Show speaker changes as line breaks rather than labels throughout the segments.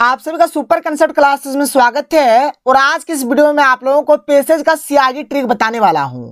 आप सभी का सुपर कंसेप्ट क्लासेस में स्वागत है और आज के इस वीडियो में आप लोगों को पेसेज का सीआरजी ट्रिक बताने वाला हूं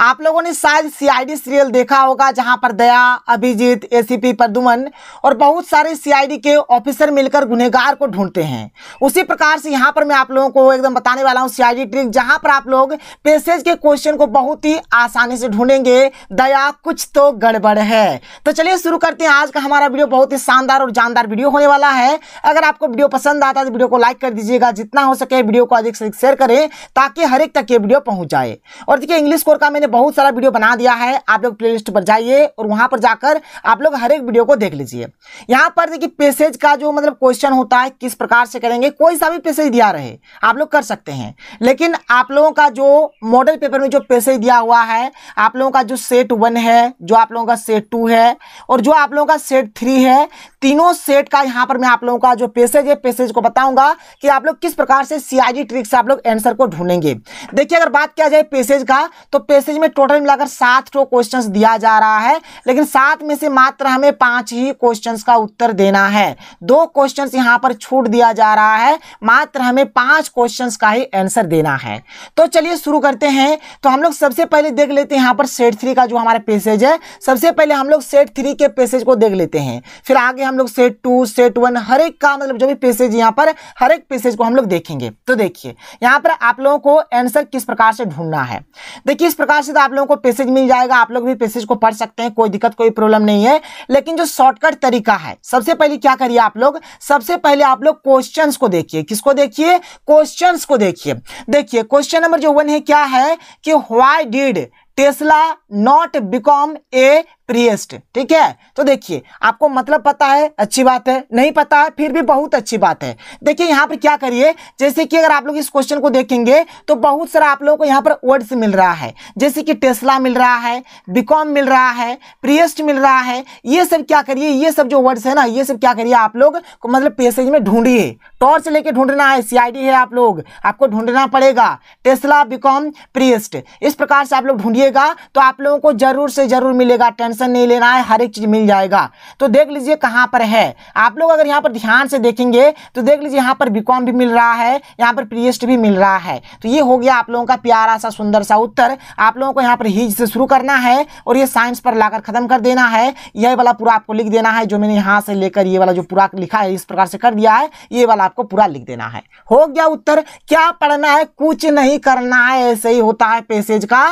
आप लोगों ने शायद सीआईडी सीरियल देखा होगा जहां पर दया अभिजीत एसीपी प्रदुमन और बहुत सारे सीआईडी के ऑफिसर मिलकर गुनहगार को ढूंढते हैं उसी प्रकार से यहां पर मैं आप लोगों को एकदम बताने वाला हूं सीआईडी ट्रिक जहां पर आप लोग पेसेज के क्वेश्चन को बहुत ही आसानी से ढूंढेंगे दया कुछ तो गड़बड़ है तो चलिए शुरू करते हैं आज का हमारा वीडियो बहुत ही शानदार और जानदार वीडियो होने वाला है अगर आपको वीडियो पसंद आता है तो वीडियो को लाइक कर दीजिएगा जितना हो सके वीडियो को अधिक से अधिक शेयर करें ताकि हर एक तक ये वीडियो पहुंच जाए और देखिए इंग्लिश कोर का मैंने बहुत सारा वीडियो बना दिया है आप लोग प्लेलिस्ट पर जाइए और वहाँ पर जाकर आप लोग हर एक वीडियो को देख लीजिए यहाँ पर देखिए पेसेज का जो मतलब क्वेश्चन होता है किस प्रकार से करेंगे कोई सा भी पेसेज दिया रहे आप लोग कर सकते हैं लेकिन आप लोगों का जो मॉडल पेपर में जो पेसेज दिया हुआ है आप लोगों का जो सेट वन है जो आप लोगों का सेट टू है और जो आप लोगों का सेट थ्री है तीनों सेट का यहाँ पर मैं आप लोगों का जो पेसेज है पेसेज को बताऊंगा कि आप लोग किस प्रकार से सीआईजी ट्रिक से आप लोग आंसर को ढूंढेंगे देखिए अगर बात किया जाए पेसेज का तो पे मैसेज में टोटल मिलाकर सात टो क्वेश्चंस दिया जा रहा है लेकिन सात में से मात्र हमें पांच ही क्वेश्चंस का उत्तर देना है दो क्वेश्चंस यहां पर छूट दिया जा रहा है मात्र हमें पांच क्वेश्चंस का ही आंसर देना है तो चलिए शुरू करते हैं तो हम लोग सबसे पहले देख लेते हैं यहाँ पर सेट थ्री का जो हमारा पेसेज है सबसे पहले हम लोग सेट थ्री के पेसेज को देख लेते हैं फिर आगे हम लोग सेट टू सेट वन हर एक का मतलब जो भी पेसेज यहाँ पर हर एक पेसेज को हम लोग देखेंगे तो देखिए यहाँ पर आप लोगों को आंसर किस प्रकार से ढूंढना है देखिए इस प्रकार से तो आप लोगों को पैसेज मिल जाएगा आप लोग भी पैसेज को पढ़ सकते हैं कोई दिक्कत कोई प्रॉब्लम नहीं है लेकिन जो शॉर्टकट तरीका है सबसे पहले क्या करिए आप लोग सबसे पहले आप लोग क्वेश्चन को देखिए किसको देखिए क्वेश्चन को देखिए देखिए क्वेश्चन नंबर जो वन है क्या है कि why did Tesla not become a priest ठीक है तो देखिए आपको मतलब पता है अच्छी बात है नहीं पता है फिर भी बहुत अच्छी बात है देखिए यहाँ पर क्या करिए जैसे कि अगर आप लोग इस क्वेश्चन को देखेंगे तो बहुत सारा आप लोगों को यहाँ पर वर्ड्स मिल रहा है जैसे कि टेस्ला मिल रहा है बिकॉम मिल रहा है प्रियस्ट मिल रहा है ये सब क्या करिए ये सब जो वर्ड्स है ना ये सब क्या करिए आप लोग को मतलब पेसेज में ढूंढिए टॉर्च लेके ढूंढना है सी है आप लोग आपको ढूंढना पड़ेगा टेस्ला बिकॉम प्रियस्ट इस प्रकार से आप लोग ढूंढिएगा तो आप लोगों को जरूर से जरूर मिलेगा टेंस टेंशन नहीं लेना है हर एक चीज़ मिल जाएगा तो देख लीजिए कहाँ पर है आप लोग अगर यहाँ पर ध्यान से देखेंगे तो देख लीजिए यहाँ पर बीकॉम भी मिल रहा है यहाँ पर पीएच भी मिल रहा है तो ये हो गया आप लोगों का प्यारा सा सुंदर सा उत्तर आप लोगों को यहाँ पर हिज से शुरू करना है और ये साइंस पर लाकर खत्म कर देना है यह वाला पूरा आपको लिख देना है जो मैंने यहाँ से लेकर ये वाला जो पूरा लिखा है इस प्रकार से कर दिया है ये वाला आपको पूरा लिख देना है हो गया उत्तर क्या पढ़ना है कुछ नहीं करना है ऐसे ही होता है पैसेज का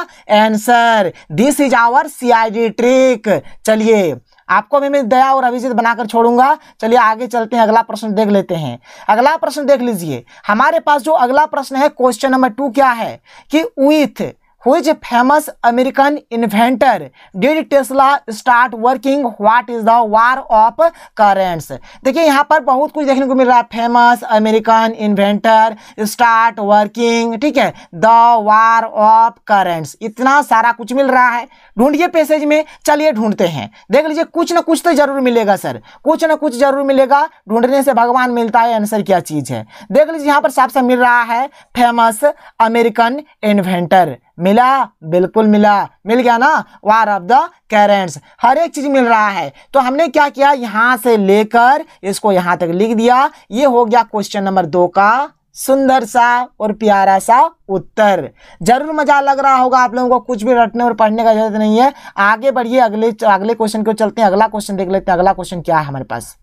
answer this is our C trick ठीक चलिए आपको भी मैं दया और अभिजीत बनाकर छोड़ूंगा चलिए आगे चलते हैं अगला प्रश्न देख लेते हैं अगला प्रश्न देख लीजिए हमारे पास जो अगला प्रश्न है क्वेश्चन नंबर टू क्या है कि with which famous American inventor did Tesla start working what is the war of currents देखिए यहाँ पर बहुत कुछ देखने को मिल रहा है famous American inventor start working ठीक है द वार ऑफ करेंट्स इतना सारा कुछ मिल रहा है ढूंढिए पैसेज में चलिए ढूंढते हैं देख लीजिए कुछ ना कुछ तो जरूर मिलेगा सर कुछ ना कुछ जरूर मिलेगा ढूंढने से भगवान मिलता है आंसर क्या चीज़ है देख लीजिए यहाँ पर साफ साफ मिल रहा है फेमस अमेरिकन इन्वेंटर मिला बिल्कुल मिला मिल गया ना वार ऑफ द कैरेंट्स हर एक चीज़ मिल रहा है तो हमने क्या किया यहां से लेकर इसको यहां तक लिख दिया ये हो गया क्वेश्चन नंबर दो का सुंदर सा और प्यारा सा उत्तर जरूर मजा लग रहा होगा आप लोगों को कुछ भी रटने और पढ़ने का जरूरत नहीं है आगे बढ़िए अगले अगले क्वेश्चन को चलते हैं अगला क्वेश्चन देख लेते हैं अगला क्वेश्चन क्या है हमारे पास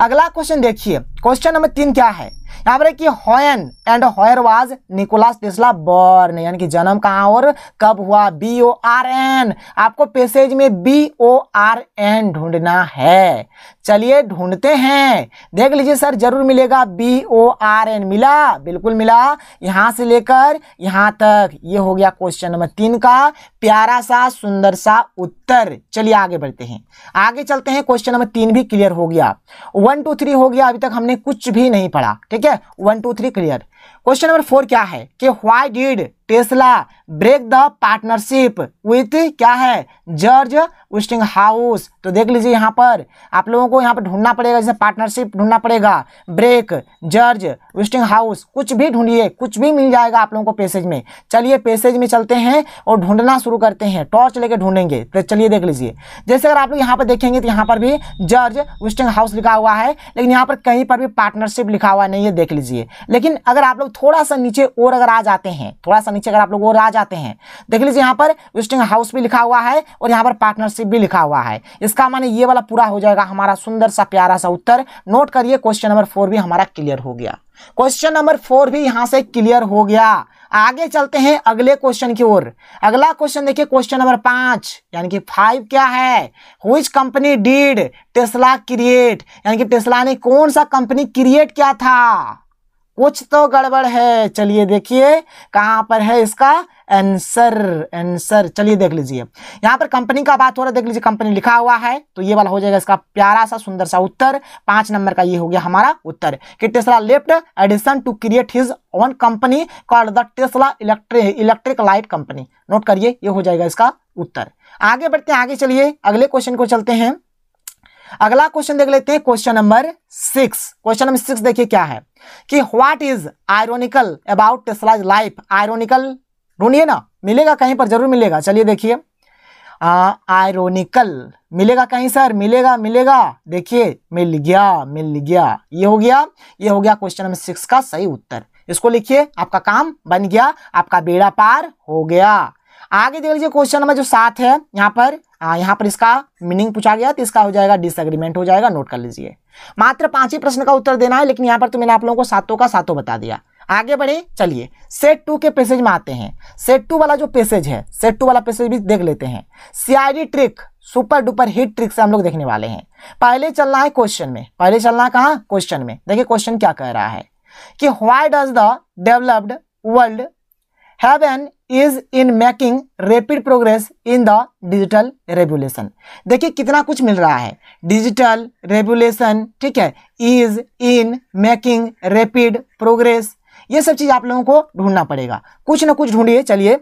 अगला क्वेश्चन देखिए क्वेश्चन नंबर तीन क्या है यहाँ पर कि when and where was Nikola Tesla born यानी कि जन्म कहाँ और कब हुआ बी ओ आर एन आपको पेसेज में बी ओ आर एन ढूंढना है चलिए ढूंढते हैं देख लीजिए सर जरूर मिलेगा बी ओ आर एन मिला बिल्कुल मिला यहाँ से लेकर यहाँ तक ये यह हो गया क्वेश्चन नंबर तीन का प्यारा सा सुंदर सा उत्तर चलिए आगे बढ़ते हैं आगे चलते हैं क्वेश्चन नंबर तीन भी क्लियर हो गया वन टू थ्री हो गया अभी तक हमने हमने कुछ भी नहीं पढ़ा ठीक है one two three clear question number four क्या है कि why did Tesla break the partnership with क्या है जॉर्ज वेस्टिंग हाउस तो देख लीजिए यहाँ पर आप लोगों को यहाँ पर ढूंढना पड़ेगा जैसे पार्टनरशिप ढूंढना पड़ेगा ब्रेक जॉर्ज वेस्टिंग हाउस कुछ भी ढूंढिए कुछ भी मिल जाएगा आप लोगों को पैसेज में चलिए पैसेज में चलते हैं और ढूंढना शुरू करते हैं टॉर्च लेके ढूंढेंगे तो चलिए देख लीजिए जैसे अगर आप लोग यहाँ पर देखेंगे तो यहाँ पर भी जॉर्ज वेस्टिंग हाउस लिखा हुआ है लेकिन यहाँ पर कहीं पर भी पार्टनरशिप लिखा हुआ नहीं है देख लीजिए लेकिन अगर आप लोग थोड़ा सा नीचे और अगर आ जाते हैं थोड़ा सा नीचे अगर आप लोग और आ जाते हैं देख लीजिए यहाँ पर विस्टिंग हाउस भी लिखा हुआ है और यहाँ पर पार्टनरशिप भी लिखा हुआ है इसका माने ये वाला पूरा हो जाएगा हमारा सुंदर सा प्यारा सा उत्तर नोट करिए क्वेश्चन नंबर फोर भी हमारा क्लियर हो गया क्वेश्चन नंबर फोर भी यहां से क्लियर हो गया आगे चलते हैं अगले क्वेश्चन की ओर अगला क्वेश्चन देखिए क्वेश्चन नंबर पांच यानी कि फाइव क्या है हुई कंपनी डीड टेस्ला क्रिएट यानी कि टेस्ला ने कौन सा कंपनी क्रिएट किया था कुछ तो गड़बड़ है चलिए देखिए कहाँ पर है इसका एंसर एंसर चलिए देख लीजिए यहाँ पर कंपनी का बात हो रहा है देख लीजिए कंपनी लिखा हुआ है तो ये वाला हो जाएगा इसका प्यारा सा सुंदर सा उत्तर पांच नंबर का ये हो गया हमारा उत्तर कि Tesla left Edison to create his own company called the Tesla electric electric light company note करिए ये हो जाएगा इसका उत्तर आगे बढ़ते हैं आगे चलिए अगले क्वेश्चन को चलते हैं अगला क्वेश्चन देख लेते हैं question number six question number six देखिए क्या है कि what is ironical about Tesla's life ironical ढूंढिए ना मिलेगा कहीं पर जरूर मिलेगा चलिए देखिए आयरोनिकल मिलेगा कहीं सर मिलेगा मिलेगा देखिए मिल गया मिल गया ये हो गया ये हो गया क्वेश्चन नंबर सिक्स का सही उत्तर इसको लिखिए आपका काम बन गया आपका बेड़ा पार हो गया आगे देख लीजिए क्वेश्चन नंबर जो सात है यहाँ पर आ, यहाँ पर इसका मीनिंग पूछा गया तो इसका हो जाएगा डिसएग्रीमेंट हो जाएगा नोट कर लीजिए मात्र पांच ही प्रश्न का उत्तर देना है लेकिन यहाँ पर तो मैंने आप लोगों को सातों का सातों बता दिया आगे बढ़े चलिए सेट टू के पैसेज में आते हैं सेट टू वाला जो पैसेज है सेट टू वाला पैसेज भी देख लेते हैं CID trick super duper hit trick से हम लोग देखने वाले हैं पहले चलना है क्वेश्चन में पहले चलना है क्वेश्चन में देखिए क्वेश्चन क्या कह रहा है कि why does the developed world have an is in making rapid progress in the digital regulation देखिए कितना कुछ मिल रहा है डिजिटल रेगुलेशन ठीक है is in making rapid progress ये सब चीज़ आप लोगों को ढूंढना पड़ेगा कुछ ना कुछ ढूंढिए चलिए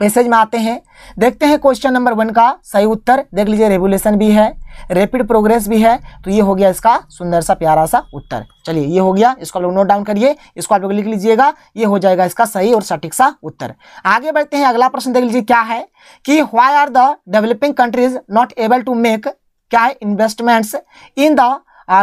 पैसेज में आते हैं देखते हैं क्वेश्चन नंबर वन का सही उत्तर देख लीजिए रेगुलेशन भी है रैपिड प्रोग्रेस भी है तो ये हो गया इसका सुंदर सा प्यारा सा उत्तर चलिए ये हो गया इसको आप लोग नोट डाउन करिए इसको आप लोग लिख लीजिएगा ये हो जाएगा इसका सही और सटीक सा उत्तर आगे बढ़ते हैं अगला प्रश्न देख लीजिए क्या है कि why are the developing countries not able to make क्या है investments in the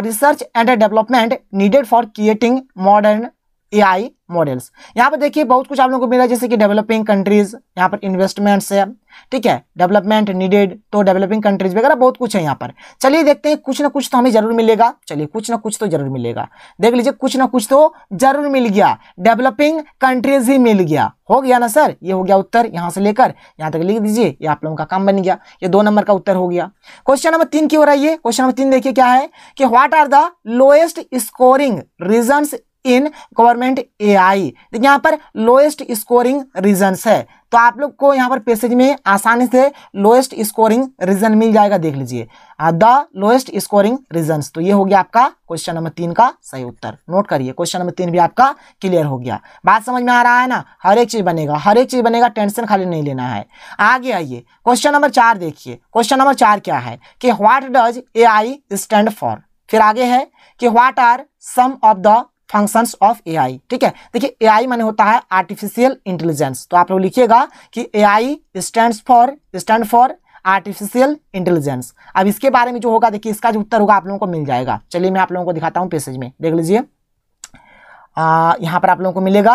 research and development needed for creating modern AI models यहाँ पर देखिए बहुत कुछ आप लोगों को मिला जैसे कि डेवलपिंग कंट्रीज यहाँ पर इन्वेस्टमेंट्स है ठीक है डेवलपमेंट नीडेड तो डेवलपिंग कंट्रीज वगैरह बहुत कुछ है यहाँ पर चलिए देखते हैं कुछ ना कुछ तो हमें जरूर मिलेगा चलिए कुछ ना कुछ तो जरूर मिलेगा देख लीजिए कुछ ना कुछ तो जरूर मिल गया डेवलपिंग कंट्रीज ही मिल गया हो गया ना सर ये हो गया उत्तर यहाँ से लेकर यहाँ तक लिख दीजिए ये आप लोगों का काम बन गया ये दो नंबर का उत्तर हो गया क्वेश्चन नंबर तीन की हो रहा है क्वेश्चन नंबर तीन देखिए क्या है कि what are the lowest scoring region in government A I तो यहाँ पर लोएस्ट स्कोरिंग रीजन्स है तो आप लोग को यहाँ पर पैसेज में आसानी से लोएस्ट स्कोरिंग रीजन मिल जाएगा देख लीजिए द लोएस्ट स्कोरिंग रीजन्स तो ये हो गया आपका क्वेश्चन नंबर तीन का सही उत्तर नोट करिए क्वेश्चन नंबर तीन भी आपका क्लियर हो गया बात समझ में आ रहा है ना हर एक चीज बनेगा हर एक चीज बनेगा टेंशन खाली नहीं लेना है आगे आइए क्वेश्चन नंबर चार देखिए क्वेश्चन नंबर चार क्या है कि what does A stand for फिर आगे है कि what are some of the function of AI ठीक है देखिए ए माने होता है आर्टिफिशियल इंटेलिजेंस तो आप लोग लिखिएगा कि A I stand for stand for artificial intelligence अब इसके बारे में जो होगा देखिए इसका जो उत्तर होगा आप लोगों को मिल जाएगा चलिए मैं आप लोगों को दिखाता हूँ पेसेज में देख लीजिए यहाँ पर आप लोगों को मिलेगा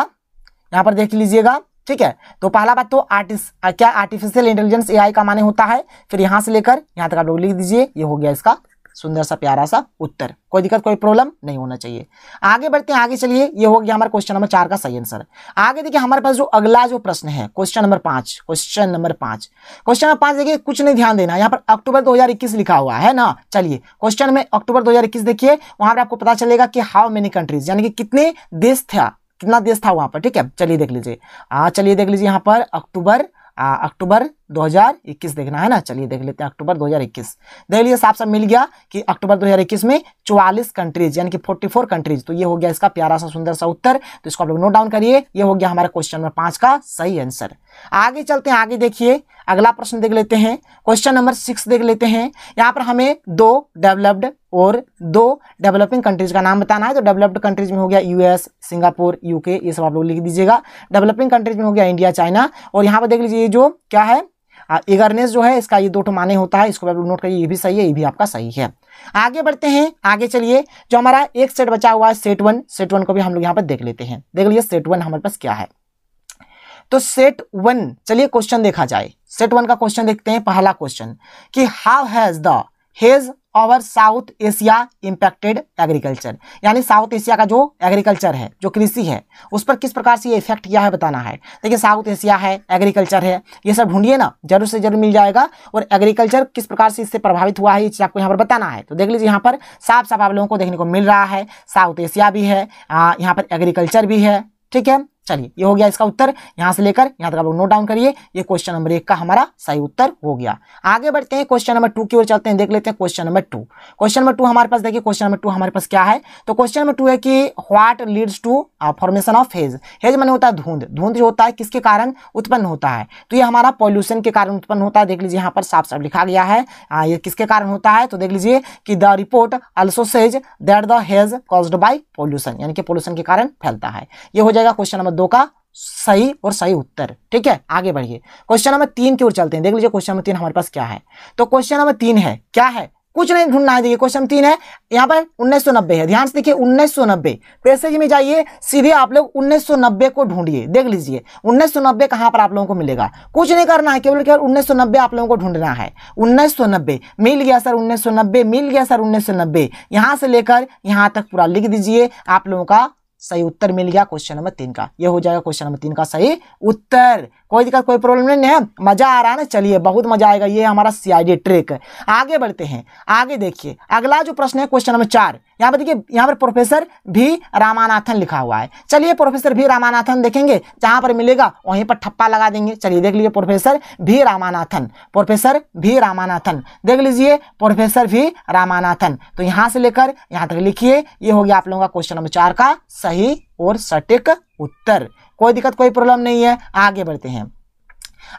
यहाँ पर देख लीजिएगा ठीक है तो पहला बात तो आर्टिस क्या आर्टिफिशियल इंटेलिजेंस एआई का माने होता है फिर यहाँ से लेकर यहाँ तक आप लोग लिख दीजिए ये हो गया इसका सुंदर सा प्यारा सा उत्तर कोई दिक्कत कोई प्रॉब्लम नहीं होना चाहिए आगे बढ़ते हैं आगे चलिए ये हो गया हमारा क्वेश्चन नंबर चार का सही आंसर आगे देखिए हमारे पास जो अगला जो प्रश्न है क्वेश्चन नंबर पांच क्वेश्चन नंबर पांच क्वेश्चन नंबर पांच देखिए कुछ नहीं ध्यान देना यहाँ पर अक्टूबर दो लिखा हुआ है ना चलिए क्वेश्चन में अक्टूबर दो देखिए वहां पर आपको पता चलेगा कि हाउ मेनी कंट्रीज यानी कि कितने देश था कितना देश था वहां पर ठीक है चलिए देख लीजिए चलिए देख लीजिए यहाँ पर अक्टूबर अक्टूबर 2021 देखना है ना चलिए देख लेते हैं अक्टूबर 2021 देख लिए साफ साफ मिल गया कि अक्टूबर 2021 में 44 कंट्रीज यानी कि 44 कंट्रीज तो ये हो गया इसका प्यारा सा सुंदर सा उत्तर तो इसको आप लोग नोट डाउन करिए ये हो गया हमारा क्वेश्चन नंबर पांच का सही आंसर आगे चलते हैं आगे देखिए अगला प्रश्न देख लेते हैं क्वेश्चन नंबर सिक्स देख लेते हैं यहाँ पर हमें दो डेवलप्ड और दो डेवलपिंग कंट्रीज का नाम बताना है तो डेवलप्ड कंट्रीज में हो गया यूएस सिंगापुर यूके ये सब आप लोग लिख दीजिएगा डेवलपिंग कंट्रीज में हो गया इंडिया चाइना और यहाँ पर देख लीजिए जो क्या है इगरनेस जो है इसका ये दो टो माने होता है इसको नोट करिए ये भी सही है ये भी आपका सही है आगे बढ़ते हैं आगे चलिए जो हमारा एक सेट बचा हुआ है सेट वन सेट वन को भी हम लोग यहाँ पर देख लेते हैं देख लीजिए सेट वन हमारे पास क्या है तो सेट वन चलिए क्वेश्चन देखा जाए सेट वन का क्वेश्चन देखते हैं पहला क्वेश्चन कि how has the haze over South Asia impacted agriculture यानी साउथ एशिया का जो एग्रीकल्चर है जो कृषि है उस पर किस प्रकार से ये इफेक्ट किया है बताना है देखिए साउथ एशिया है एग्रीकल्चर है ये सब ढूंढिए ना जरूर से जरूर मिल जाएगा और एग्रीकल्चर किस प्रकार से इससे प्रभावित हुआ है ये आपको यहाँ पर बताना है तो देख लीजिए यहाँ पर साफ साफ आप लोगों को देखने को मिल रहा है साउथ एशिया भी है यहाँ पर एग्रीकल्चर भी है ठीक है चलिए ये हो गया इसका उत्तर यहाँ से लेकर यहाँ तक आप लोग नोट डाउन करिए ये क्वेश्चन नंबर एक का हमारा सही उत्तर हो गया आगे बढ़ते हैं क्वेश्चन नंबर टू की ओर चलते हैं देख लेते हैं question number two question number two हमारे पास देखिए क्वेश्चन नंबर टू हमारे पास क्या है तो क्वेश्चन नंबर टू है कि what leads to formation of haze haze मैंने होता है धुंध धुंध जो होता है किसके कारण उत्पन्न होता है तो ये हमारा पॉल्यूशन के कारण उत्पन्न होता है देख लीजिए यहाँ पर साफ साफ लिखा गया है ये किसके कारण होता है तो देख लीजिए कि the report also says that the haze caused by pollution यानी कि पॉल्यूशन के कारण फैलता है ये हो जाएगा क्वेश्चन नंबर शब्दों का सही और सही उत्तर ठीक है आगे बढ़िए क्वेश्चन नंबर तीन की ओर चलते हैं देख लीजिए क्वेश्चन नंबर तीन हमारे पास क्या है तो क्वेश्चन नंबर तीन है क्या है कुछ नहीं ढूंढना है देखिए क्वेश्चन तीन है यहाँ पर 1990 है ध्यान से देखिए 1990 सौ पैसेज में जाइए सीधे आप लोग 1990 को ढूंढिए देख लीजिए 1990 सौ कहां पर आप लोगों को मिलेगा कुछ नहीं करना है केवल केवल 1990 आप लोगों को ढूंढना है 1990 मिल गया सर 1990 मिल गया सर 1990 सौ यहां से लेकर यहां तक पूरा लिख दीजिए आप लोगों का सही उत्तर मिल गया क्वेश्चन नंबर तीन का यह हो जाएगा क्वेश्चन नंबर तीन का सही उत्तर कोई दिक्कत कोई प्रॉब्लम नहीं है मज़ा आ रहा है ना चलिए बहुत मज़ा आएगा ये हमारा सी ट्रिक आगे बढ़ते हैं आगे देखिए अगला जो प्रश्न है क्वेश्चन नंबर चार यहाँ पर देखिए यहाँ पर प्रोफेसर भी रामानाथन लिखा हुआ है चलिए प्रोफेसर भी रामानाथन देखेंगे जहाँ पर मिलेगा वहीं पर ठप्पा लगा देंगे चलिए देख लीजिए प्रोफेसर भी रामानाथन प्रोफेसर भी रामानाथन देख लीजिए प्रोफेसर भी रामानाथन तो यहाँ से लेकर यहाँ तक लिखिए ये हो गया आप लोगों का क्वेश्चन नंबर चार का सही और सटीक उत्तर कोई दिक्कत कोई प्रॉब्लम नहीं है आगे बढ़ते हैं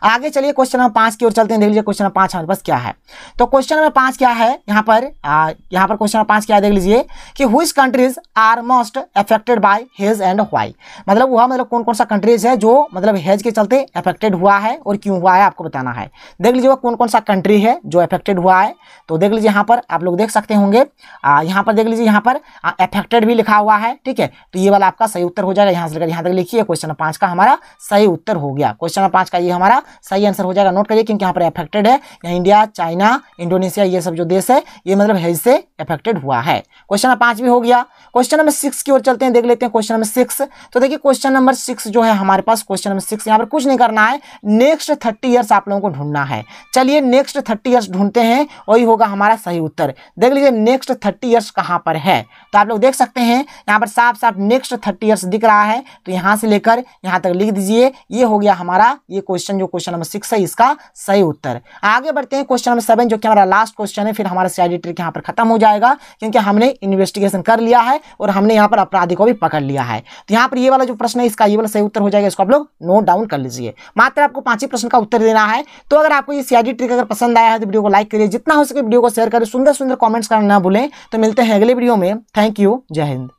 आगे चलिए क्वेश्चन नंबर पांच की ओर चलते हैं देख लीजिए क्वेश्चन नंबर पांच हमारे पास क्या है तो क्वेश्चन नंबर पांच क्या है यहाँ पर आ, यहाँ पर क्वेश्चन नंबर पांच क्या है देख लीजिए कि which countries are most affected by haze and why मतलब वह मतलब कौन कौन सा कंट्रीज है जो मतलब हेज के चलते अफेक्टेड हुआ है और क्यों हुआ है आपको बताना है देख लीजिए वह कौन कौन सा कंट्री है जो अफेक्टेड हुआ है तो देख लीजिए यहाँ पर आप लोग देख सकते होंगे यहाँ पर देख लीजिए यहाँ पर अफेक्टेड भी लिखा हुआ है ठीक है तो ये वाला आपका सही उत्तर हो जाएगा यहाँ से लेकर यहाँ तक लिखिए क्वेश्चन नंबर पांच का हमारा सही उत्तर हो गया क्वेश्चन नंबर पांच का ये हमारा आपका सही आंसर हो जाएगा नोट करिए क्योंकि यहाँ पर अफेक्टेड है यहाँ इंडिया चाइना इंडोनेशिया ये सब जो देश है ये मतलब हेज से अफेक्टेड हुआ है क्वेश्चन नंबर पाँच भी हो गया क्वेश्चन नंबर सिक्स की ओर चलते हैं देख लेते हैं क्वेश्चन नंबर सिक्स तो देखिए क्वेश्चन नंबर सिक्स जो है हमारे पास क्वेश्चन नंबर सिक्स यहाँ पर कुछ नहीं करना है नेक्स्ट थर्टी ईयर्स आप लोगों को ढूंढना है चलिए नेक्स्ट थर्टी ईयर्स ढूंढते हैं वही होगा हमारा सही उत्तर देख लीजिए नेक्स्ट थर्टी ईयर्स कहाँ पर है तो आप लोग देख सकते हैं यहाँ पर साफ साफ नेक्स्ट थर्टी ईयर्स दिख रहा है तो यहाँ से लेकर यहाँ तक लिख दीजिए ये हो गया हमारा ये क्वेश्चन जो क्वेश्चन नंबर सिक्स है इसका सही उत्तर आगे बढ़ते हैं क्वेश्चन नंबर सेवन जो कि हमारा लास्ट क्वेश्चन है फिर हमारा सीआईडी ट्रिक यहाँ पर खत्म हो जाएगा क्योंकि हमने इन्वेस्टिगेशन कर लिया है और हमने यहाँ पर अपराधी को भी पकड़ लिया है तो यहाँ पर ये वाला जो प्रश्न है इसका ये वाला सही उत्तर हो जाएगा इसको आप लोग नोट डाउन कर लीजिए मात्र आपको पांच ही प्रश्न का उत्तर देना है तो अगर आपको ये सीआईडी ट्रिक अगर पसंद आया है तो वीडियो को लाइक करिए जितना हो सके वीडियो को शेयर करें सुंदर सुंदर कॉमेंट्स करना ना भूलें तो मिलते हैं अगले वीडियो में थैंक यू जय हिंद